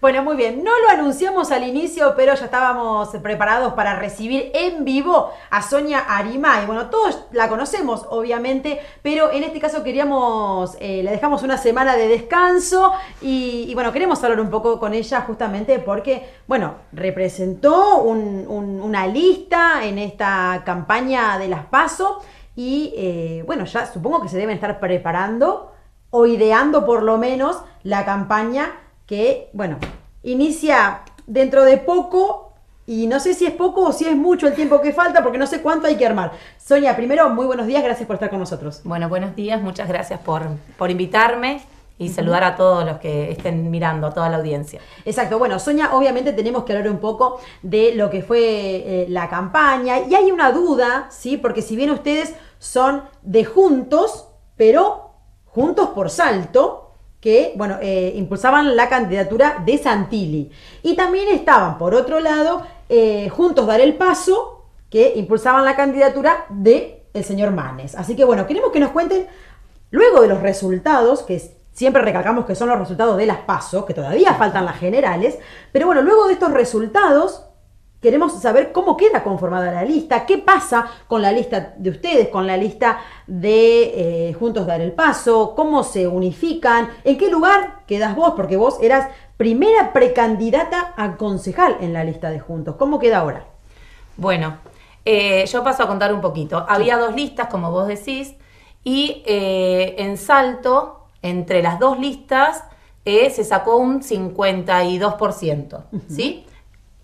Bueno, muy bien, no lo anunciamos al inicio, pero ya estábamos preparados para recibir en vivo a Sonia Y Bueno, todos la conocemos, obviamente, pero en este caso queríamos, eh, le dejamos una semana de descanso y, bueno, queremos hablar un poco con ella justamente porque, bueno, representó una lista en esta campaña de las PASO y eh, bueno, ya supongo que se deben estar preparando o ideando por lo menos la campaña que, bueno, inicia dentro de poco y no sé si es poco o si es mucho el tiempo que falta, porque no sé cuánto hay que armar. Sonia, primero, muy buenos días, gracias por estar con nosotros. Bueno, buenos días, muchas gracias por, por invitarme y saludar a todos los que estén mirando, a toda la audiencia. Exacto, bueno, Sonia, obviamente tenemos que hablar un poco de lo que fue eh, la campaña y hay una duda, ¿sí? Porque si bien ustedes son de juntos, pero juntos por salto, que bueno, eh, impulsaban la candidatura de Santilli. Y también estaban, por otro lado, eh, Juntos Dar el Paso, que impulsaban la candidatura de el señor Manes. Así que bueno, queremos que nos cuenten, luego de los resultados, que siempre recalcamos que son los resultados de las pasos que todavía faltan las generales, pero bueno, luego de estos resultados, Queremos saber cómo queda conformada la lista, qué pasa con la lista de ustedes, con la lista de eh, Juntos Dar el Paso, cómo se unifican, en qué lugar quedas vos, porque vos eras primera precandidata a concejal en la lista de Juntos. ¿Cómo queda ahora? Bueno, eh, yo paso a contar un poquito. Había dos listas, como vos decís, y eh, en salto, entre las dos listas, se sacó un 52%, ¿sí?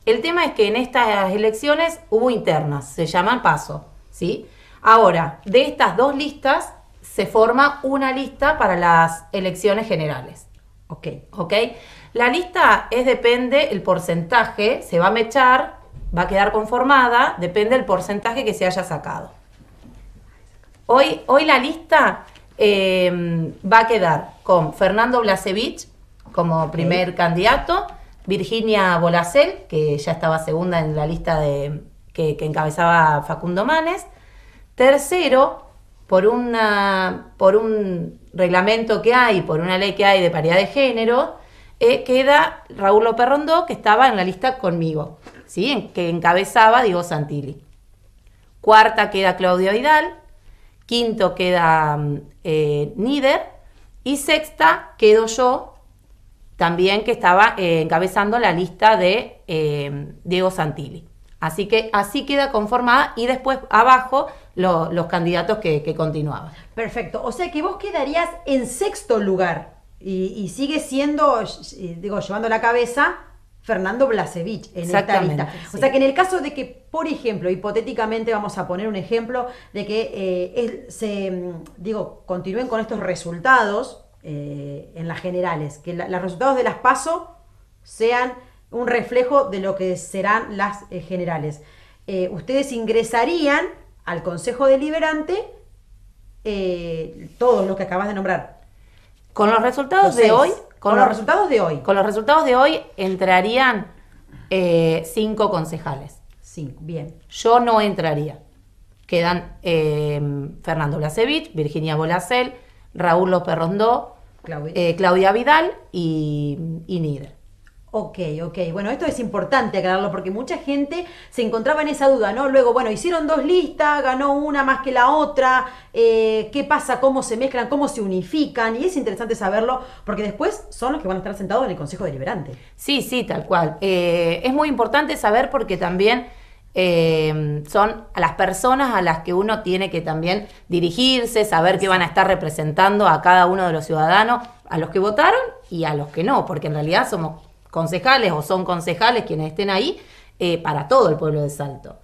El tema es que en estas elecciones hubo internas, se llaman paso, ¿sí? Ahora, de estas dos listas se forma una lista para las elecciones generales. Ok. Ok. La lista es depende el porcentaje, se va a mechar, va a quedar conformada, depende del porcentaje que se haya sacado. Hoy, hoy la lista eh, va a quedar con Fernando Blasevich como primer candidato Virginia Bolacel, que ya estaba segunda en la lista de, que, encabezaba Facundo Manes. Tercero, por, un reglamento que hay, por una ley que hay de paridad de género, eh, queda Raúl López que estaba en la lista conmigo, que encabezaba Diego Santilli. Cuarta queda Claudio Vidal, quinto queda mm, eh, y sexta quedo yo también que estaba eh, encabezando la lista de eh, Diego Santilli. Así que así queda conformada y después abajo los candidatos que, continuaban. Perfecto, o sea que vos quedarías en sexto lugar y, sigue siendo, eh, digo, llevando la cabeza Fernando Blasevich en esta lista. O sea que en el caso de que, por ejemplo, hipotéticamente vamos a poner un ejemplo de que se, mm, digo, continúen con estos resultados, eh, en las generales, que los resultados de las PASO sean un reflejo de lo que serán las eh, generales. Eh, ustedes ingresarían al Consejo Deliberante todos los que acabas de nombrar. Con los resultados de hoy. Con, los, resultados de hoy. Con los resultados de hoy entrarían cinco concejales. Cinco, bien. Yo no entraría. Quedan Fernando Blasevich, Virginia Bolacel, Raúl López Rondó, eh, Claudia, Vidal y, y Ok, ok. Bueno, esto es importante aclararlo porque mucha gente se encontraba en esa duda, ¿no? Luego, bueno, hicieron dos listas, ganó una más que la otra, eh, qué pasa, cómo se mezclan, cómo se unifican, y es interesante saberlo porque después son los que van a estar sentados en el Consejo Deliberante. Sí, sí, tal cual. Eh, es muy importante saber porque también Em, son son las personas a las que uno tiene que también dirigirse, saber qué van a estar representando a cada uno de los ciudadanos, a los que votaron y a los que no, porque en realidad somos concejales o son concejales quienes estén ahí eh, para todo el pueblo de Salto.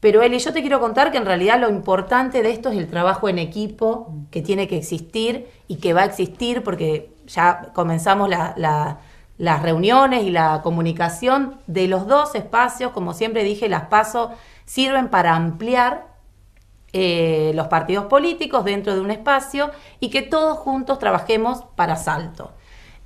Pero Eli, yo te quiero contar que en realidad lo importante de esto es el trabajo en equipo que tiene que existir y que va a existir porque ya comenzamos la las reuniones y la comunicación de los dos espacios, como siempre dije, las PASO sirven para ampliar eh, los partidos políticos dentro de un espacio y que todos juntos trabajemos para Salto.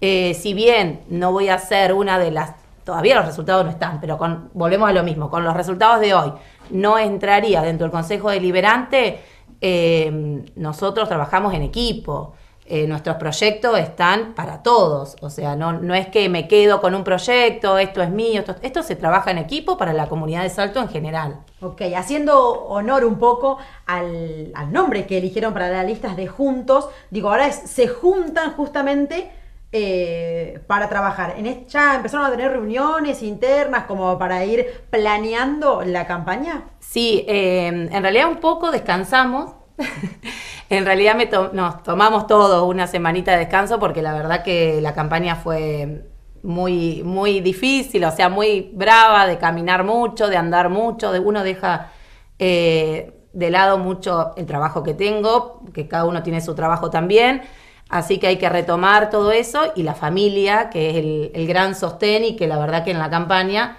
Eh, si bien no voy a ser una de las, todavía los resultados no están, pero con, volvemos a lo mismo, con los resultados de hoy, no entraría dentro del Consejo Deliberante, eh, nosotros trabajamos en equipo. Eh, nuestros proyectos están para todos. O sea, no, no es que me quedo con un proyecto, esto es mío, esto, se trabaja en equipo para la comunidad de Salto en general. Ok, haciendo honor un poco al, nombre que eligieron para las listas de juntos, digo, ahora se juntan justamente eh, para trabajar. En ¿Ya empezaron a tener reuniones internas como para ir planeando la campaña? Sí, eh, en realidad un poco descansamos. En realidad nos tomamos todo una semanita de descanso porque la verdad que la campaña fue muy, muy difícil, o sea, muy brava, de caminar mucho, de andar mucho, de uno deja eh, de lado mucho el trabajo que tengo, que cada uno tiene su trabajo también. Así que hay que retomar todo eso y la familia, que es el, gran sostén y que la verdad que en la campaña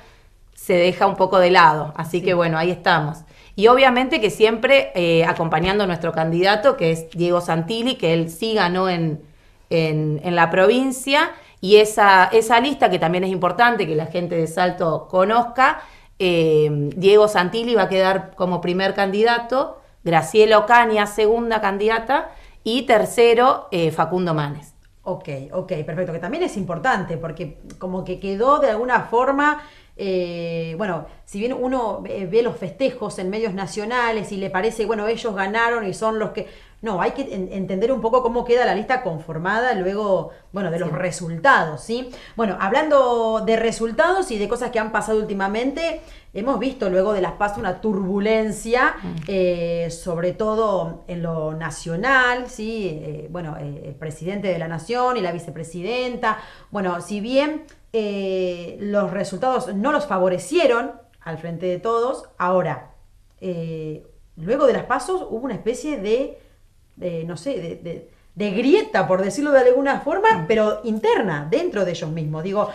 se deja un poco de lado. Así que bueno, ahí estamos. Y obviamente que siempre eh, acompañando a nuestro candidato, que es Diego Santilli, que él sí ganó en, en, la provincia. Y esa, esa, lista, que también es importante que la gente de Salto conozca, eh, Diego Santilli va a quedar como primer candidato, Graciela Ocaña segunda candidata y tercero eh, Facundo Manes. Ok, ok, perfecto, que también es importante porque como que quedó de alguna forma, eh, bueno, si bien uno ve los festejos en medios nacionales y le parece, bueno, ellos ganaron y son los que... No, hay que entender un poco cómo queda la lista conformada luego, bueno, de los resultados, ¿sí? Bueno, hablando de resultados y de cosas que han pasado últimamente, Hemos visto luego de las PASO una turbulencia, mm. eh, sobre todo en lo nacional, ¿sí? Eh, bueno, eh, el presidente de la nación y la vicepresidenta. Bueno, si bien los resultados no los favorecieron al frente de todos, ahora, luego de las pasos hubo una especie de, no sé, de, grieta, por decirlo de alguna forma, mm. pero interna, dentro de ellos mismos. Digo,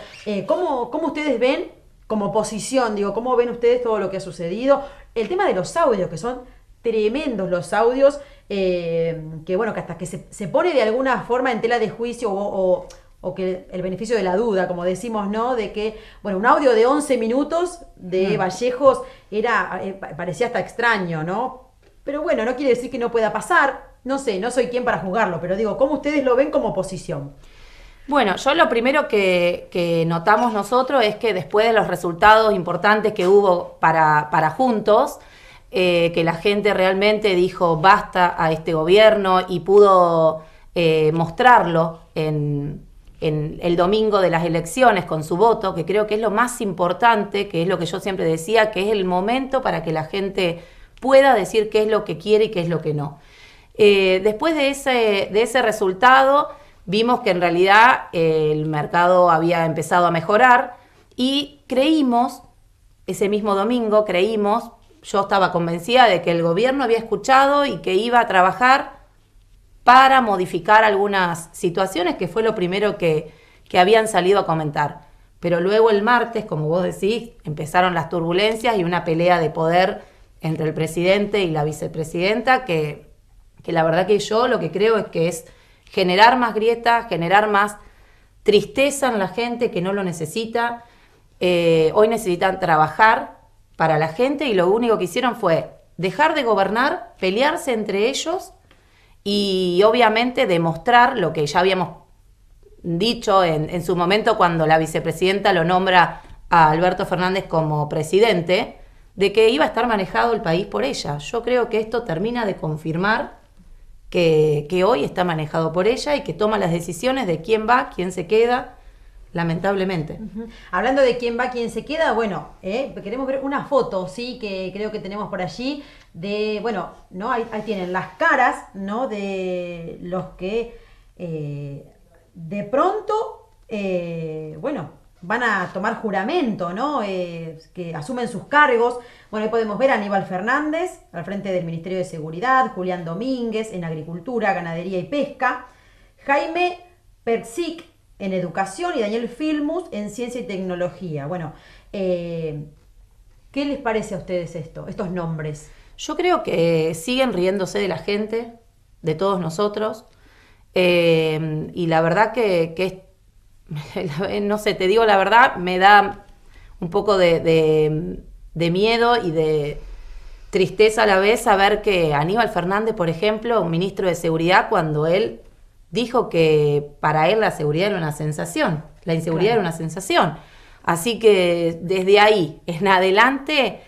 ¿cómo, ¿cómo, ustedes ven como posición, digo, ¿cómo ven ustedes todo lo que ha sucedido? El tema de los audios, que son tremendos los audios, eh, que bueno, que hasta que se, se, pone de alguna forma en tela de juicio o, que el beneficio de la duda, como decimos, ¿no? De que, bueno, un audio de 11 minutos de mm. Vallejos era, eh, parecía hasta extraño, ¿no? Pero bueno, no quiere decir que no pueda pasar, no sé, no soy quien para juzgarlo, pero digo, ¿cómo ustedes lo ven como posición? Bueno, yo lo primero que, notamos nosotros es que después de los resultados importantes que hubo para, Juntos, eh, que la gente realmente dijo basta a este gobierno y pudo eh, mostrarlo en, el domingo de las elecciones con su voto, que creo que es lo más importante, que es lo que yo siempre decía, que es el momento para que la gente pueda decir qué es lo que quiere y qué es lo que no. Eh, después de ese, de ese resultado, vimos que en realidad eh, el mercado había empezado a mejorar y creímos, ese mismo domingo creímos, yo estaba convencida de que el gobierno había escuchado y que iba a trabajar para modificar algunas situaciones, que fue lo primero que, que habían salido a comentar. Pero luego el martes, como vos decís, empezaron las turbulencias y una pelea de poder entre el presidente y la vicepresidenta, que, que la verdad que yo lo que creo es que es generar más grietas, generar más tristeza en la gente que no lo necesita. Eh, hoy necesitan trabajar para la gente y lo único que hicieron fue dejar de gobernar, pelearse entre ellos y obviamente demostrar lo que ya habíamos dicho en, en su momento cuando la vicepresidenta lo nombra a Alberto Fernández como presidente, de que iba a estar manejado el país por ella. Yo creo que esto termina de confirmar que, hoy está manejado por ella y que toma las decisiones de quién va, quién se queda, lamentablemente. Hablando de quién va, quién se queda, bueno, eh, queremos ver una foto, sí, que creo que tenemos por allí, de, bueno, ¿no? Ahí, tienen las caras, ¿no? De los que eh, de pronto, eh, bueno, van a tomar juramento, ¿no? Eh, que asumen sus cargos. Bueno, ahí podemos ver a Aníbal Fernández al frente del Ministerio de Seguridad, Julián Domínguez en Agricultura, Ganadería y Pesca, Jaime Persic en Educación y Daniel Filmus en Ciencia y Tecnología. Bueno, eh, ¿qué les parece a ustedes esto, estos nombres? Yo creo que siguen riéndose de la gente, de todos nosotros, eh, y la verdad que, que es no sé, te digo la verdad, me da un poco de, miedo y de tristeza a la vez saber que Aníbal Fernández, por ejemplo, un ministro de Seguridad, cuando él dijo que para él la seguridad era una sensación, la inseguridad era una sensación. Así que desde ahí en adelante,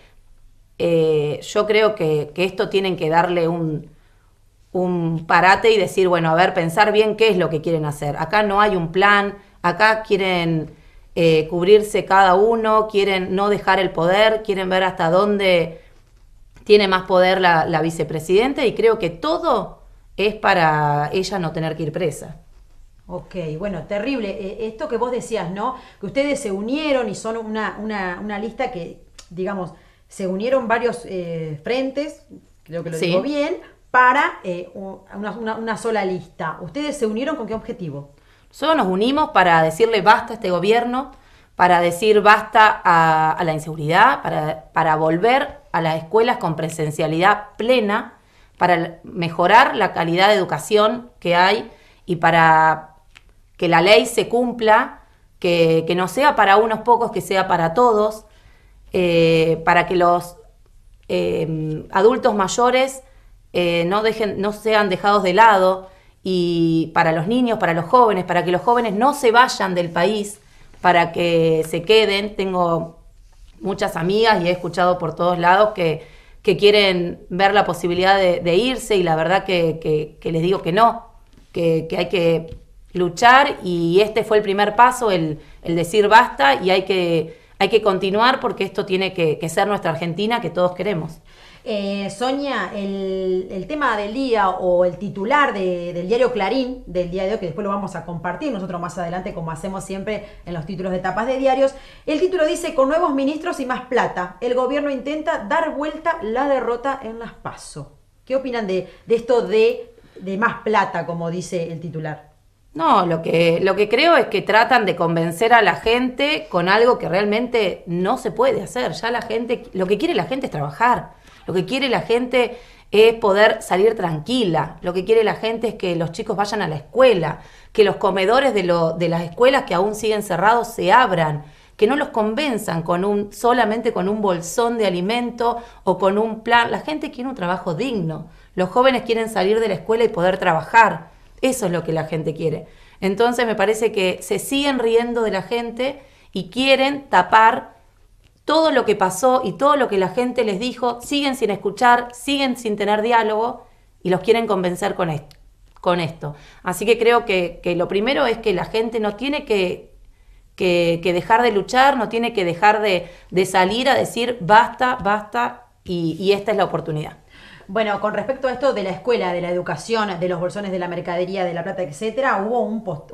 eh, yo creo que, esto tienen que darle un parate y decir, bueno, a ver, pensar bien qué es lo que quieren hacer. Acá no hay un plan, Acá quieren eh, cubrirse cada uno, quieren no dejar el poder, quieren ver hasta dónde tiene más poder la, vicepresidenta y creo que todo es para ella no tener que ir presa. Ok, bueno, terrible. Eh, esto que vos decías, ¿no? Que ustedes se unieron y son una, lista que, digamos, se unieron varios eh, frentes, creo que lo digo bien, para una, una, sola lista. ¿Ustedes se unieron con qué objetivo? Solo nos unimos para decirle basta a este gobierno, para decir basta a, la inseguridad, para, volver a las escuelas con presencialidad plena, para mejorar la calidad de educación que hay y para que la ley se cumpla, que, no sea para unos pocos, que sea para todos, eh, para que los em, adultos mayores eh, no, dejen, no sean dejados de lado, y para los niños, para los jóvenes, para que los jóvenes no se vayan del país, para que se queden. Tengo muchas amigas y he escuchado por todos lados que, quieren ver la posibilidad de, irse y la verdad que, les digo que no, que, hay que luchar y este fue el primer paso, el, el decir basta y hay que, hay que continuar porque esto tiene que ser nuestra Argentina que todos queremos. Eh, Sonia, el, tema del día o el titular del diario Clarín, del día de hoy, que después lo vamos a compartir nosotros más adelante, como hacemos siempre en los títulos de tapas de diarios, el título dice, con nuevos ministros y más plata, el gobierno intenta dar vuelta la derrota en las PASO. ¿Qué opinan de, esto de, de más plata, como dice el titular? No, lo que, lo que creo es que tratan de convencer a la gente con algo que realmente no se puede hacer. Ya la gente, lo que quiere la gente es trabajar, lo que quiere la gente es poder salir tranquila, lo que quiere la gente es que los chicos vayan a la escuela, que los comedores de, lo, de las escuelas que aún siguen cerrados se abran, que no los convenzan con un, solamente con un bolsón de alimento o con un plan. La gente quiere un trabajo digno, los jóvenes quieren salir de la escuela y poder trabajar eso es lo que la gente quiere. Entonces me parece que se siguen riendo de la gente y quieren tapar todo lo que pasó y todo lo que la gente les dijo, siguen sin escuchar, siguen sin tener diálogo y los quieren convencer con esto. Con esto. Así que creo que, que, lo primero es que la gente no tiene que, dejar de luchar, no tiene que dejar de, salir a decir basta, basta y esta es la oportunidad. Bueno, con respecto a esto de la escuela, de la educación, de los bolsones de la mercadería, de la plata, etcétera, hubo un, post,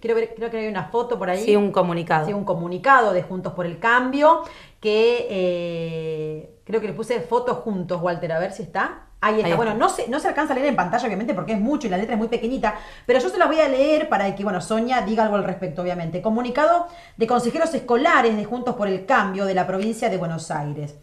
creo, que hay una foto por ahí. Sí, un comunicado. Sí, un comunicado de Juntos por el Cambio que eh, creo que le puse fotos juntos, Walter, a ver si está. Ahí está. Bueno, no se, no se alcanza a leer en pantalla, obviamente, porque es mucho y la letra es muy pequeñita, pero yo se la voy a leer para que, bueno, Sonia diga algo al respecto, obviamente. Comunicado de consejeros escolares de Juntos por el Cambio de la provincia de Buenos Aires.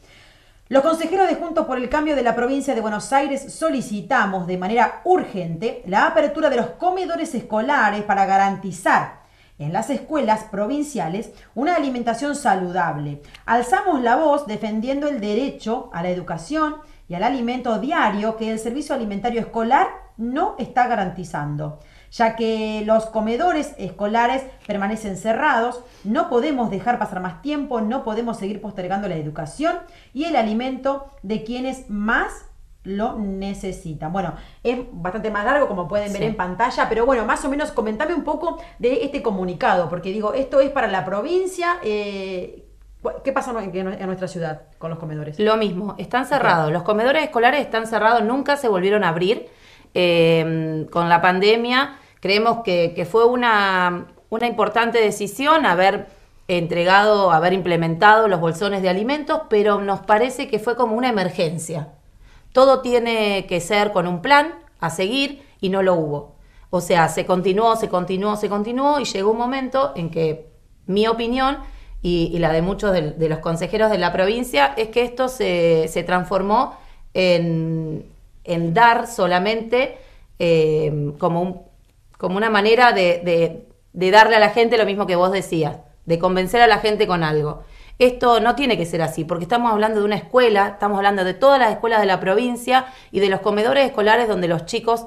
Los consejeros de Juntos por el Cambio de la provincia de Buenos Aires solicitamos de manera urgente la apertura de los comedores escolares para garantizar en las escuelas provinciales una alimentación saludable. Alzamos la voz defendiendo el derecho a la educación y al alimento diario que el Servicio Alimentario Escolar no está garantizando ya que los comedores escolares permanecen cerrados, no podemos dejar pasar más tiempo, no podemos seguir postergando la educación y el alimento de quienes más lo necesitan. Bueno, es bastante más largo como pueden ver en pantalla, pero bueno, más o menos comentame un poco de este comunicado, porque digo, esto es para la provincia. Eh, ¿Qué pasa en nuestra ciudad con los comedores? Lo mismo, están cerrados, los comedores escolares están cerrados, nunca se volvieron a abrir. Em, con la pandemia. Creemos que, fue una, importante decisión haber entregado, haber implementado los bolsones de alimentos, pero nos parece que fue como una emergencia. Todo tiene que ser con un plan a seguir y no lo hubo. O sea, se continuó, se continuó, se continuó y llegó un momento en que mi opinión y, la de muchos de, los consejeros de la provincia es que esto se transformó en, en dar solamente eh, como, una manera de, darle a la gente lo mismo que vos decías, de convencer a la gente con algo. Esto no tiene que ser así, porque estamos hablando de una escuela, estamos hablando de todas las escuelas de la provincia y de los comedores escolares donde los chicos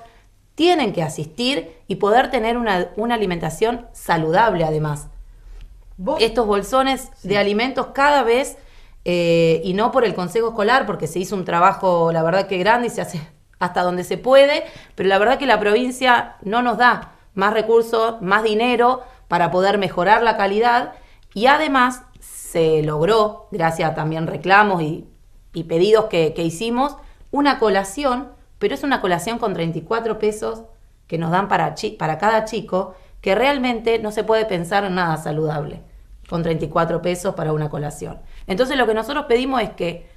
tienen que asistir y poder tener una, alimentación saludable además. Estos bolsones de alimentos cada vez eh, y no por el Consejo Escolar, porque se hizo un trabajo, la verdad que grande y se hace hasta donde se puede, pero la verdad que la provincia no nos da más recursos, más dinero para poder mejorar la calidad y además se logró, gracias a también reclamos y, pedidos que, hicimos, una colación, pero es una colación con 34 pesos que nos dan para, para cada chico, que realmente no se puede pensar en nada saludable, con 34 pesos para una colación. Entonces lo que nosotros pedimos es que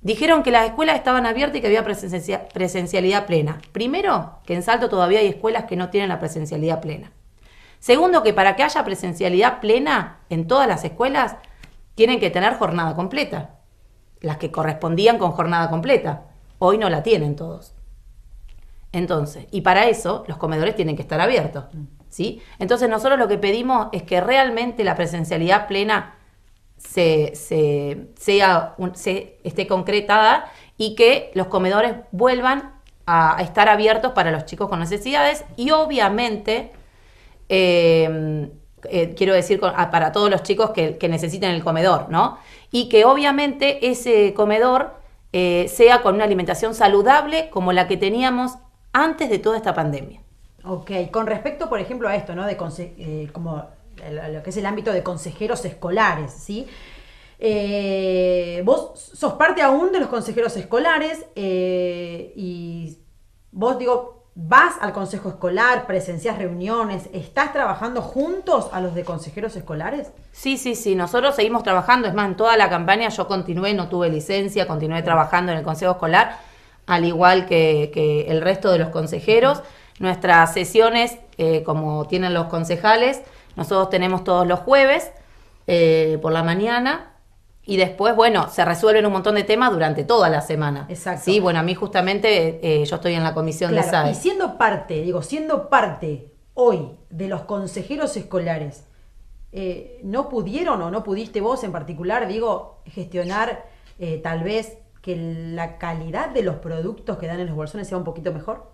dijeron que las escuelas estaban abiertas y que había presencialidad plena. Primero, que en Salto todavía hay escuelas que no tienen la presencialidad plena. Segundo, que para que haya presencialidad plena en todas las escuelas, tienen que tener jornada completa. Las que correspondían con jornada completa. Hoy no la tienen todos. Entonces, y para eso los comedores tienen que estar abiertos. ¿sí? Entonces nosotros lo que pedimos es que realmente la presencialidad plena se, sea se esté concretada y que los comedores vuelvan a, estar abiertos para los chicos con necesidades y obviamente em, eh, quiero decir para todos los chicos que, necesiten el comedor, ¿no? Y que obviamente ese comedor eh, sea con una alimentación saludable como la que teníamos antes de toda esta pandemia. Ok, con respecto, por ejemplo, a esto, ¿no? De eh, como lo que es el ámbito de consejeros escolares, ¿sí? Eh, vos sos parte aún de los consejeros escolares eh, y vos digo, vas al consejo escolar, presencias reuniones, ¿estás trabajando juntos a los de consejeros escolares? Sí, sí, sí, nosotros seguimos trabajando, es más, en toda la campaña yo continué, no tuve licencia, continué trabajando en el consejo escolar, al igual que, el resto de los consejeros. Nuestras sesiones, eh, como tienen los concejales, nosotros tenemos todos los jueves eh, por la mañana. Y después, bueno, se resuelven un montón de temas durante toda la semana. Exacto. Sí, bueno, a mí justamente eh, yo estoy en la comisión de SAE. Y siendo parte, digo, siendo parte hoy de los consejeros escolares, eh, ¿no pudieron o no pudiste vos en particular, digo, gestionar tal vez que la calidad de los productos que dan en los bolsones sea un poquito mejor?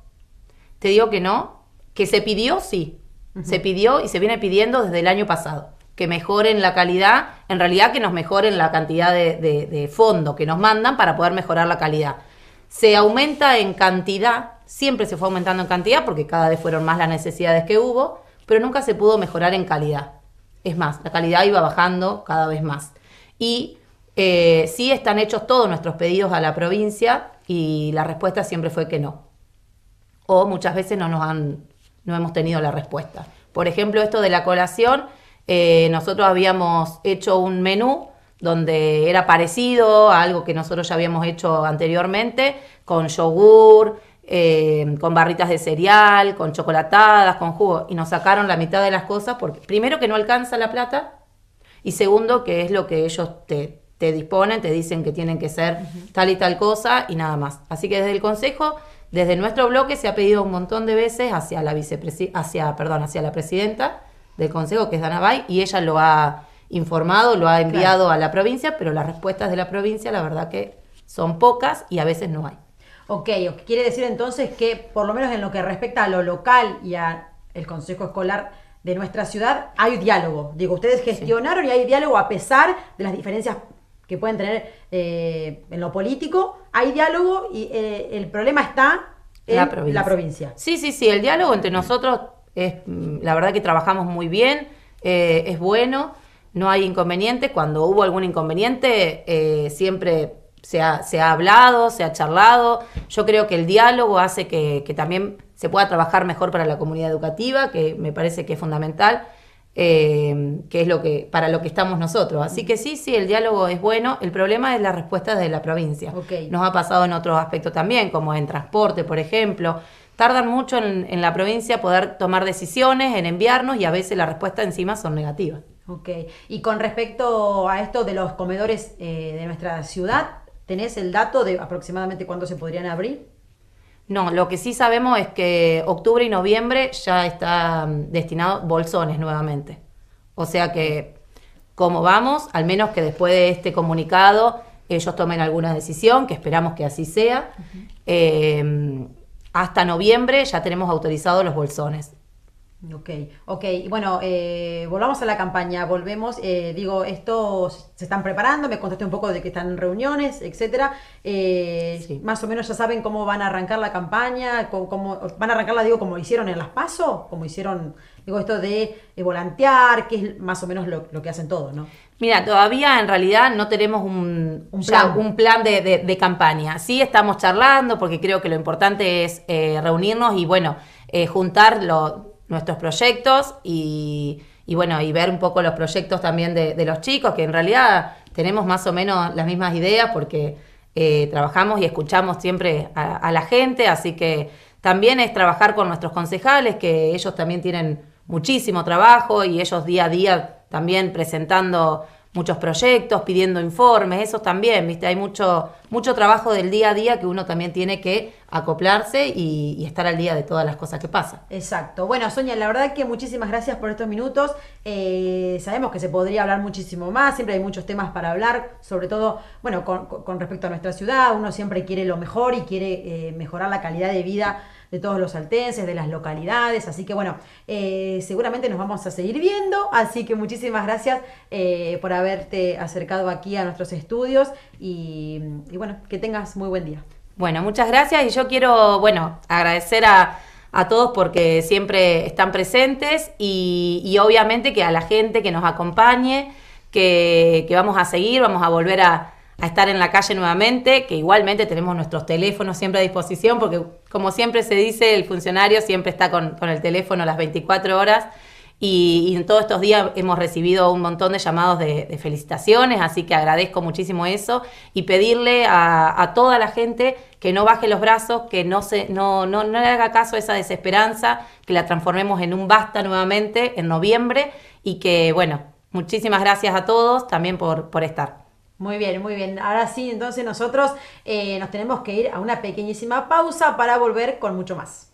Te digo que no, que se pidió, sí, se pidió y se viene pidiendo desde el año pasado que mejoren la calidad, en realidad que nos mejoren la cantidad de, fondo que nos mandan para poder mejorar la calidad. Se aumenta en cantidad, siempre se fue aumentando en cantidad porque cada vez fueron más las necesidades que hubo, pero nunca se pudo mejorar en calidad. Es más, la calidad iba bajando cada vez más. Y eh, sí están hechos todos nuestros pedidos a la provincia y la respuesta siempre fue que no. O muchas veces no nos han no hemos tenido la respuesta. Por ejemplo, esto de la colación, eh, nosotros habíamos hecho un menú donde era parecido a algo que nosotros ya habíamos hecho anteriormente, con yogur, eh, con barritas de cereal, con chocolatadas, con jugo, y nos sacaron la mitad de las cosas porque primero que no alcanza la plata y segundo que es lo que ellos te, te disponen, te dicen que tienen que ser tal y tal cosa y nada más. Así que desde el Consejo desde nuestro bloque se ha pedido un montón de veces hacia la hacia, perdón, hacia la presidenta del consejo, que es Bay, y ella lo ha informado, lo ha enviado a la provincia, pero las respuestas de la provincia, la verdad que son pocas y a veces no hay. Ok, quiere decir entonces que por lo menos en lo que respecta a lo local y al Consejo Escolar de nuestra ciudad, hay diálogo. Digo, ustedes gestionaron y hay diálogo a pesar de las diferencias que pueden tener eh, en lo político, hay diálogo y eh, el problema está en la provincia. Sí, sí, sí, el diálogo entre nosotros es, mm, la verdad que trabajamos muy bien, eh, es bueno, no hay inconvenientes cuando hubo algún inconveniente siempre se ha, hablado, se ha charlado, yo creo que el diálogo hace que también se pueda trabajar mejor para la comunidad educativa, que me parece que es fundamental eh, que es lo que, para lo que estamos nosotros. Así que sí, sí, el diálogo es bueno, el problema es la respuesta de la provincia. Nos ha pasado en otros aspectos también, como en transporte, por ejemplo. Tardan mucho en, la provincia poder tomar decisiones, en enviarnos y a veces la respuesta encima son negativas. Ok, y con respecto a esto de los comedores eh, de nuestra ciudad, ¿tenés el dato de aproximadamente cuándo se podrían abrir? No, lo que sí sabemos es que octubre y noviembre ya está mm, destinado bolsones nuevamente. O sea que, como vamos, al menos que después de este comunicado ellos tomen alguna decisión, que esperamos que así sea, eh, mm, hasta noviembre ya tenemos autorizados los bolsones. Ok, ok. bueno, eh, volvamos a la campaña, volvemos. Eh, digo, esto se están preparando, me contaste un poco de que están en reuniones, etcétera. Eh, más o menos ya saben cómo van a arrancar la campaña, cómo, van a arrancarla, digo, como hicieron en las PASO, como hicieron, digo, esto de volantear, que es más o menos lo, que hacen todos, ¿no? Mira, todavía en realidad no tenemos un, plan, de, campaña. Sí estamos charlando porque creo que lo importante es reunirnos y, bueno, juntar los nuestros proyectos y, y bueno, y ver un poco los proyectos también de, los chicos, que en realidad tenemos más o menos las mismas ideas porque eh, trabajamos y escuchamos siempre a, a la gente, así que también es trabajar con nuestros concejales, que ellos también tienen muchísimo trabajo y ellos día a día también presentando muchos proyectos, pidiendo informes, esos también, ¿viste? Hay mucho, mucho trabajo del día a día que uno también tiene que acoplarse y, estar al día de todas las cosas que pasan. Exacto. Bueno, Sonia, la verdad que muchísimas gracias por estos minutos. Eh, sabemos que se podría hablar muchísimo más, siempre hay muchos temas para hablar, sobre todo, bueno, con, respecto a nuestra ciudad, uno siempre quiere lo mejor y quiere eh, mejorar la calidad de vida de todos los saltenses, de las localidades. Así que bueno, eh, seguramente nos vamos a seguir viendo. Así que muchísimas gracias eh, por haberte acercado aquí a nuestros estudios y, bueno, que tengas muy buen día. Bueno, muchas gracias y yo quiero, bueno, agradecer a a todos porque siempre están presentes y, y, obviamente que a la gente que nos acompañe, que, que vamos a seguir, vamos a volver a, a estar en la calle nuevamente, que igualmente tenemos nuestros teléfonos siempre a disposición, porque como siempre se dice, el funcionario siempre está con, el teléfono las 24 horas. Y, en todos estos días hemos recibido un montón de llamados de, felicitaciones, así que agradezco muchísimo eso y pedirle a, toda la gente que no baje los brazos, que no, se, no, no, no le haga caso a esa desesperanza, que la transformemos en un basta nuevamente en noviembre y que, bueno, muchísimas gracias a todos también por, por estar. Muy bien, muy bien. Ahora sí, entonces nosotros eh, nos tenemos que ir a una pequeñísima pausa para volver con mucho más.